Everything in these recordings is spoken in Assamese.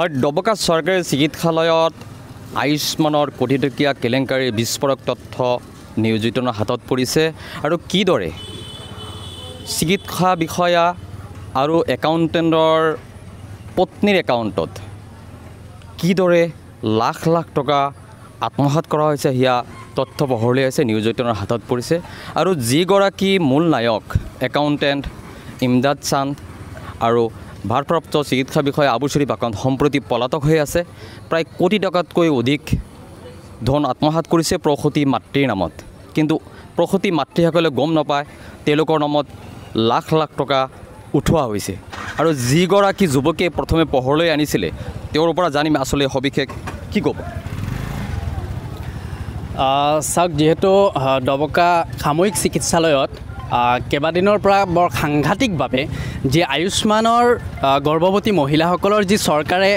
হয় ডবকা চৰকাৰী চিকিৎসালয়ত আয়ুষ্মানৰ কটিটকীয়া কেলেংকাৰী বিস্ফোৰক তথ্য নিয়োজিতৰ হাতত পৰিছে আৰু কিদৰে চিকিৎসা বিষয়া আৰু একাউণ্টেণ্টৰ পত্নীৰ একাউণ্টত কিদৰে লাখ লাখ টকা আত্মসাত কৰা হৈছে সেয়া তথ্য পোহৰলৈ আছে নিয়োজিতৰ হাতত পৰিছে আৰু যিগৰাকী মূল নায়ক একাউণ্টেণ্ট ইমদাদ চান্দ আৰু ভারপ্রাপ্ত চিকিৎসা বিষয় আবু শরীফ আকান সম্প্রতি পলাতক হয়ে আছে প্রায় কোটি টাকাতকৈ অধিক ধন আত্মসাত করেছে প্রসূতি মাতৃ নামত কিন্তু প্রসূতি মাতৃসকলে গম নপায় নামত লাখ লাখ টাকা উঠোৱা হৈছে আৰু যিগৰাকী যুৱকে প্ৰথমে পোহৰলৈ আনিছিলে তেওঁৰ পৰা জানিম আচলতে সবিশেষ কি ক'ব চাওক যিহেতু দবকা সাময়িক চিকিৎসালয়ত কেইবাদিনৰ পৰা বৰ সাংঘাতিকভাৱে যি আয়ুষ্মানৰ গৰ্ভৱতী মহিলাসকলৰ যি চৰকাৰে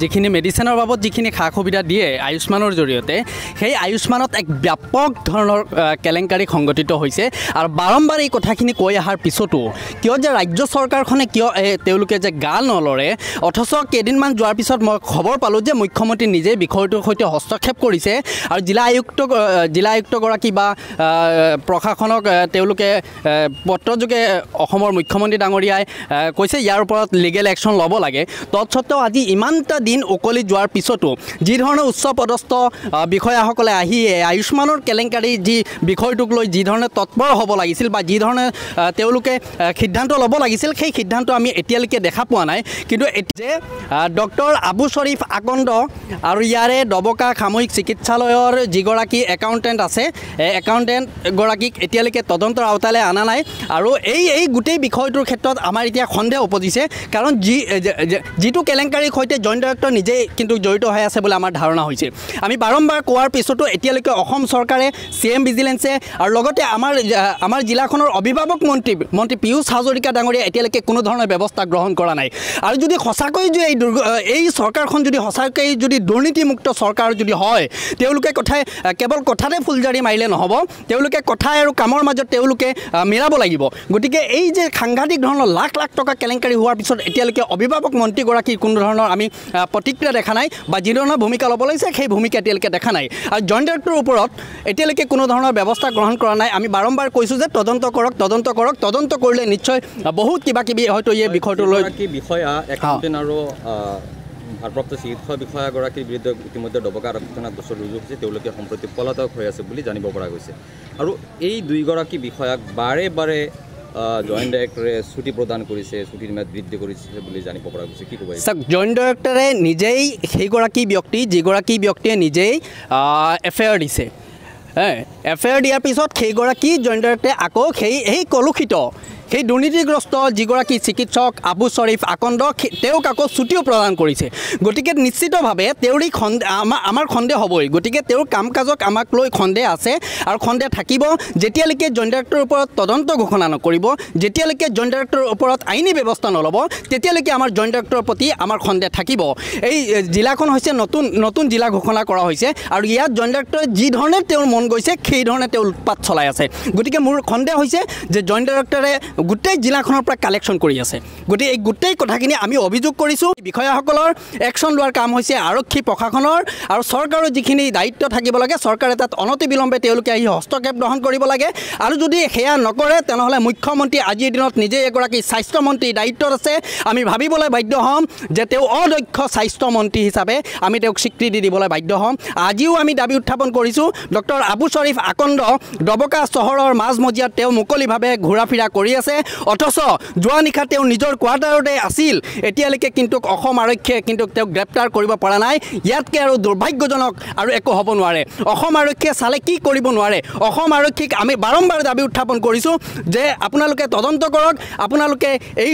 যিখিনি মেডিচিনৰ বাবদ যিখিনি সা সুবিধা দিয়ে আয়ুষ্মানৰ জৰিয়তে সেই আয়ুষ্মানত এক ব্যাপক ধৰণৰ কেলেংকাৰী সংঘটিত হৈছে আৰু বাৰম্বাৰ এই কথাখিনি কৈ অহাৰ পিছতো কিয় যে ৰাজ্য চৰকাৰখনে কিয় তেওঁলোকে যে গাল নলৰে অথচ কেইদিনমান যোৱাৰ পিছত মই খবৰ পালোঁ যে মুখ্যমন্ত্ৰী নিজেই বিষয়টোৰ সৈতে হস্তক্ষেপ কৰিছে আৰু জিলা আয়ুক্ত জিলা আয়ুক্তগৰাকী বা প্ৰশাসনক তেওঁলোকে পত্ৰযোগে অসমৰ মুখ্যমন্ত্ৰী ডাঙৰীয়া যায় কৈছে ইয়াৰ ওপৰত লিগেল একশ্যন ল'ব লাগে তৎসত্তেও আজি ইমানটা দিন উকলি যোৱাৰ পিছতো যিধৰণে পদস্থ বিষয়াসকলে আহি আয়ুষ্মানৰ কেলেংকাৰী যি বিষয়টোক লৈ যিধৰণে তৎপৰ হ'ব লাগিছিল বা যিধৰণে তেওঁলোকে সিদ্ধান্ত ল'ব লাগিছিল সেই সিদ্ধান্ত আমি এতিয়ালৈকে দেখা পোৱা নাই কিন্তু যে ডক্টৰ আবু শ্বৰীফ আকন্দ আৰু ইয়াৰে ডবকা সামৰিক চিকিৎসালয়ৰ যিগৰাকী একাউণ্টেণ্ট আছে একাউণ্টেণ্টগৰাকীক এতিয়ালৈকে তদন্তৰ আওতালৈ অনা নাই আৰু এই এই গোটেই বিষয়টোৰ ক্ষেত্ৰত আমাৰ এতিয়া সন্দেহ উপজিছে কাৰণ যি যিটো কেলেংকাৰীৰ সৈতে জইণ্ট ডাইৰেক্টৰ নিজেই কিন্তু জড়িত হৈ আছে বুলি আমাৰ ধাৰণা হৈছে আমি বাৰম্বাৰ কোৱাৰ পিছতো এতিয়ালৈকে অসম চৰকাৰে চি এম ভিজিলেঞ্চে আৰু লগতে আমাৰ আমাৰ জিলাখনৰ অভিভাৱক মন্ত্ৰী মন্ত্ৰী পীয়ুষ হাজৰিকা ডাঙৰীয়া এতিয়ালৈকে কোনো ধৰণৰ ব্যৱস্থা গ্ৰহণ কৰা নাই আৰু যদি সঁচাকৈ যদি এই দুৰ্গ এই চৰকাৰখন যদি সঁচাকৈ যদি দুৰ্নীতিমুক্ত চৰকাৰ যদি হয় তেওঁলোকে কথাই কেৱল কথাতে ফুলজাৰি মাৰিলে নহ'ব তেওঁলোকে কথাই আৰু কামৰ মাজত তেওঁলোকে মিলাব লাগিব গতিকে এই যে সাংঘাতিক ধৰণৰ লাখ লাখ টকা কেলেংকাৰী হোৱাৰ পিছত এতিয়ালৈকে অভিভাৱক মন্ত্ৰীগৰাকীৰ কোনো ধৰণৰ আমি প্ৰতিক্ৰিয়া দেখা নাই বা যি ধৰণৰ ভূমিকা ল'ব লাগিছে সেই ভূমিকা এতিয়ালৈকে দেখা নাই আৰু জইণ্ট ডাইৰেক্টৰ ওপৰত এতিয়ালৈকে কোনো ধৰণৰ ব্যৱস্থা গ্ৰহণ কৰা নাই আমি বাৰম্বাৰ কৈছোঁ যে তদন্ত কৰক তদন্ত কৰক তদন্ত কৰিলে নিশ্চয় বহুত কিবা কিবি হয়তো এই বিষয়টো বিষয়টোলৈ ভাৰপ্ৰাপ্ত চিকিৎসা বিষয়াগৰাকীৰ বিৰুদ্ধে ইতিমধ্যে ডবকা আৰক্ষণা গোচৰ ৰুজু হৈছে তেওঁলোকে সম্প্ৰতি পলাতক হৈ আছে বুলি জানিব পৰা গৈছে আৰু এই দুইগৰাকী বিষয়াক বাৰে বাৰে জয়েন্ট ডাইৰেক্টৰে ছুটি প্ৰদান কৰেছে ছুটিৰ মেয়াদ বৃদ্ধি কৰেছে বলে জানি পড়া গেছে কি জয়েন্ট ডাইৰেক্টৰে নিজেই সেইগৰাকী ব্যক্তি যেগৰাকী ব্যক্তিয়ে নিজেই এফেয়াৰ দিছে হ্যাঁ এফেয়াৰ দিয়াৰ পিছত সেইগৰাকী জয়েন্ট ডাইৰেক্টৰে আকৌ সেই সেই কলুষিত সেই দুৰ্নীতিগ্ৰস্ত যিগৰাকী চিকিৎসক আবু শৰীফ আকন্দ তেওঁক আকৌ ছুটিও প্ৰদান কৰিছে গতিকে নিশ্চিতভাৱে তেওঁৰ আমাৰ খন্দে হ'বই গতিকে তেওঁৰ কাম কাজক আমাক লৈ সন্দেহ আছে আৰু খন্দে থাকিব যেতিয়ালৈকে জইন ডাইৰেক্টৰ ওপৰত তদন্ত ঘোষণা নকৰিব যেতিয়ালৈকে জইন ডাইৰেক্টৰ ওপৰত আইনী ব্যৱস্থা নল'ব তেতিয়ালৈকে আমাৰ জইন ডাইৰেক্টৰৰ প্ৰতি আমাৰ সন্দেহ থাকিব এই জিলাখন হৈছে নতুন নতুন জিলা ঘোষণা কৰা হৈছে আৰু ইয়াত জইন ডাইৰেক্টৰে যিধৰণে তেওঁৰ মন গৈছে সেইধৰণে তেওঁ উৎপাত চলাই আছে গতিকে মোৰ সন্দেহ হৈছে যে জইন ডাইৰেক্টৰে গোটেই জিলাখনৰ পৰা কালেকশ্যন কৰি আছে গতিকে এই গোটেই কথাখিনি আমি অভিযোগ কৰিছোঁ বিষয়াসকলৰ একশ্যন লোৱাৰ কাম হৈছে আৰক্ষী প্ৰশাসনৰ আৰু চৰকাৰৰ যিখিনি দায়িত্ব থাকিব লাগে চৰকাৰে তাত অনতিবিলম্বে তেওঁলোকে আহি হস্তক্ষেপ গ্ৰহণ কৰিব লাগে আৰু যদি সেয়া নকৰে তেনেহ'লে মুখ্যমন্ত্ৰী আজিৰ দিনত নিজেই এগৰাকী স্বাস্থ্যমন্ত্ৰী দায়িত্বত আছে আমি ভাবিবলৈ বাধ্য হ'ম যে তেওঁ অদক্ষ স্বাস্থ্যমন্ত্ৰী হিচাপে আমি তেওঁক স্বীকৃতি দিবলৈ বাধ্য হ'ম আজিও আমি দাবী উত্থাপন কৰিছোঁ ডক্টৰ আবু শ্বৰীফ আকন্দ ডবকা চহৰৰ মাজমজিয়াত তেওঁ মুকলিভাৱে ঘূৰা ফিৰা কৰি আছে আছে অথচ যোৱা নিশা তেওঁ নিজৰ কোৱাৰ্টাৰতে আছিল এতিয়ালৈকে কিন্তু অসম আৰক্ষীয়ে কিন্তু তেওঁক গ্ৰেপ্তাৰ কৰিব পৰা নাই ইয়াতকৈ আৰু দুৰ্ভাগ্যজনক আৰু একো হ'ব নোৱাৰে অসম আৰক্ষীয়ে চালে কি কৰিব নোৱাৰে অসম আৰক্ষীক আমি বাৰম্বাৰ দাবী উত্থাপন কৰিছোঁ যে আপোনালোকে তদন্ত কৰক আপোনালোকে এই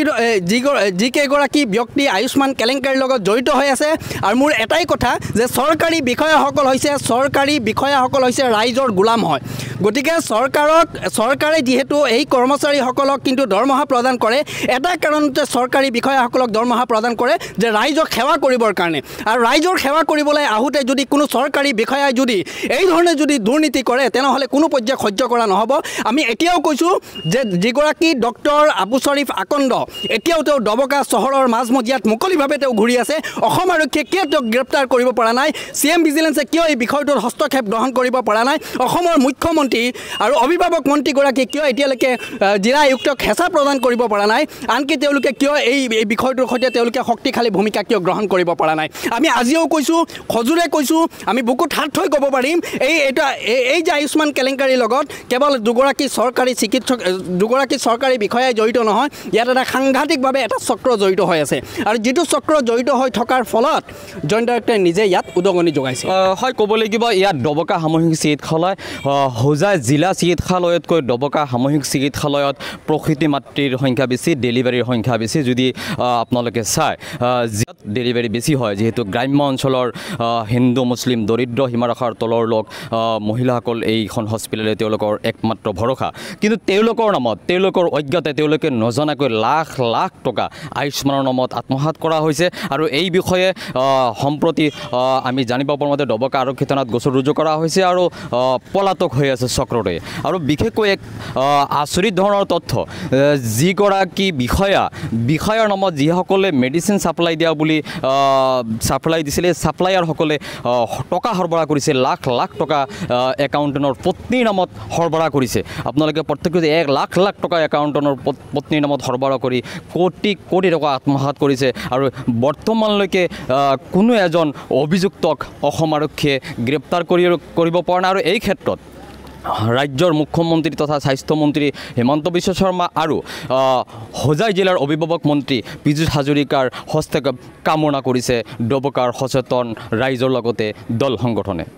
যি যিকেইগৰাকী ব্যক্তি আয়ুষ্মান কেলেংকাৰীৰ লগত জড়িত হৈ আছে আৰু মোৰ এটাই কথা যে চৰকাৰী বিষয়াসকল হৈছে চৰকাৰী বিষয়াসকল হৈছে ৰাইজৰ গোলাম হয় গতিকে চৰকাৰক চৰকাৰে যিহেতু এই কৰ্মচাৰীসকলক কিন্তু দৰমহা প্ৰদান কৰে এটা কাৰণতে চৰকাৰী বিষয়াসকলক দৰমহা প্ৰদান কৰে যে ৰাইজক সেৱা কৰিবৰ কাৰণে আৰু ৰাইজৰ সেৱা কৰিবলৈ আহোঁতে যদি কোনো চৰকাৰী বিষয়াই যদি এই ধৰণে যদি দুৰ্নীতি কৰে তেনেহ'লে কোনো পৰ্যায়ত সহ্য কৰা নহ'ব আমি এতিয়াও কৈছোঁ যে যিগৰাকী ডক্টৰ আবু শ্বৰীফ আকন্দ এতিয়াও তেওঁ ডবকা চহৰৰ মাজমজিয়াত মুকলিভাৱে তেওঁ ঘূৰি আছে অসম আৰক্ষীয়ে কিয় তেওঁক গ্ৰেপ্তাৰ কৰিব পৰা নাই চি এম ভিজিলেঞ্চে কিয় এই বিষয়টোত হস্তক্ষেপ গ্ৰহণ কৰিব পৰা নাই অসমৰ মুখ্যমন্ত্ৰী আৰু অভিভাৱক মন্ত্ৰীগৰাকী কিয় এতিয়ালৈকে জিলা আয়ুক্ত কিয় খেচা প্ৰদান কৰিব পৰা নাই আনকি তেওঁলোকে কিয় এই এই বিষয়টোৰ সৈতে তেওঁলোকে শক্তিশালী ভূমিকা কিয় গ্ৰহণ কৰিব পৰা নাই আমি আজিও কৈছোঁ সজোৰে কৈছোঁ আমি বুকুত হাত থৈ ক'ব পাৰিম এই এটা এই যে আয়ুষ্মান কেলেংকাৰীৰ লগত কেৱল দুগৰাকী চৰকাৰী চিকিৎসক দুগৰাকী চৰকাৰী বিষয়াই জড়িত নহয় ইয়াত এটা সাংঘাতিকভাৱে এটা চক্ৰ জড়িত হৈ আছে আৰু যিটো চক্ৰ জড়িত হৈ থকাৰ ফলত জইন ডাইৰেক্টৰে নিজে ইয়াত উদগনি যোগাইছে হয় ক'ব লাগিব ইয়াত ডবকা সামূহিক চিকিৎসালয় হোজাই জিলা চিকিৎসালয়তকৈ ডবকা সামূহিক চিকিৎসালয়ত প্ৰসূতি মাতৃৰ সংখ্যা বেছি ডেলিভাৰীৰ সংখ্যা বেছি যদি আপোনালোকে চায় যি ডেলিভাৰী বেছি হয় যিহেতু গ্ৰাম্য অঞ্চলৰ হিন্দু মুছলিম দৰিদ্ৰ সীমাৰেখাৰ তলৰ লোক মহিলাসকল এইখন হস্পিটেলে তেওঁলোকৰ একমাত্ৰ ভৰসা কিন্তু তেওঁলোকৰ নামত তেওঁলোকৰ অজ্ঞাতে তেওঁলোকে নজনাকৈ লাখ লাখ টকা আয়ুষ্মানৰ নামত আত্মসাত কৰা হৈছে আৰু এই বিষয়ে সম্প্ৰতি আমি জানিব পৰা মতে ডবকা আৰক্ষী থানাত গোচৰ ৰুজু কৰা হৈছে আৰু পলাতক হৈ আছে চক্ৰৰে আৰু বিশেষকৈ এক আচৰিত ধৰণৰ তথ্য যিগৰাকী বিষয়া বিষয়াৰ নামত যিসকলে মেডিচিন ছাপ্লাই দিয়া বুলি ছাপ্লাই দিছিলে ছাপ্লাইয়াৰসকলে টকা সৰবৰাহ কৰিছে লাখ লাখ টকা একাউণ্টেণ্টৰ পত্নীৰ নামত সৰবৰাহ কৰিছে আপোনালোকে প্ৰত্যেকে এক লাখ লাখ টকা একাউণ্টেণ্টৰ পত্নীৰ নামত সৰবৰাহ কৰি কোটি কোটি টকা আত্মসাত কৰিছে আৰু বৰ্তমানলৈকে কোনো এজন অভিযুক্তক অসম আৰক্ষীয়ে গ্ৰেপ্তাৰ কৰি কৰিব পৰা নাই আৰু এই ক্ষেত্ৰত ৰাজ্যৰ মুখ্যমন্ত্ৰী তথা স্বাস্থ্যমন্ত্ৰী হিমন্ত বিশ্ব শৰ্মা আৰু হোজাই জিলাৰ অভিভাৱক মন্ত্ৰী পীযুষ হাজৰিকাৰ হস্তক্ষেপ কামনা কৰিছে ডবকাৰ সচেতন ৰাইজৰ লগতে দল সংগঠনে